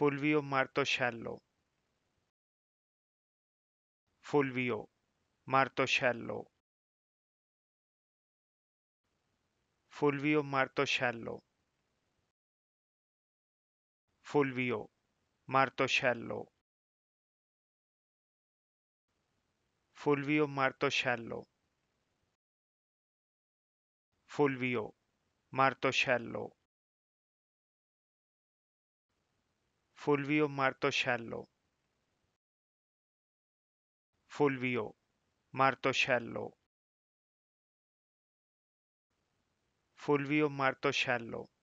Fulvio Martoscello. Fulvio Martoscello. Fulvio Martoscello. Fulvio Martoscello. Fulvio Martoscello. Fulvio Martoscello. Fulvio Marto Fulvio Marto Fulvio Marto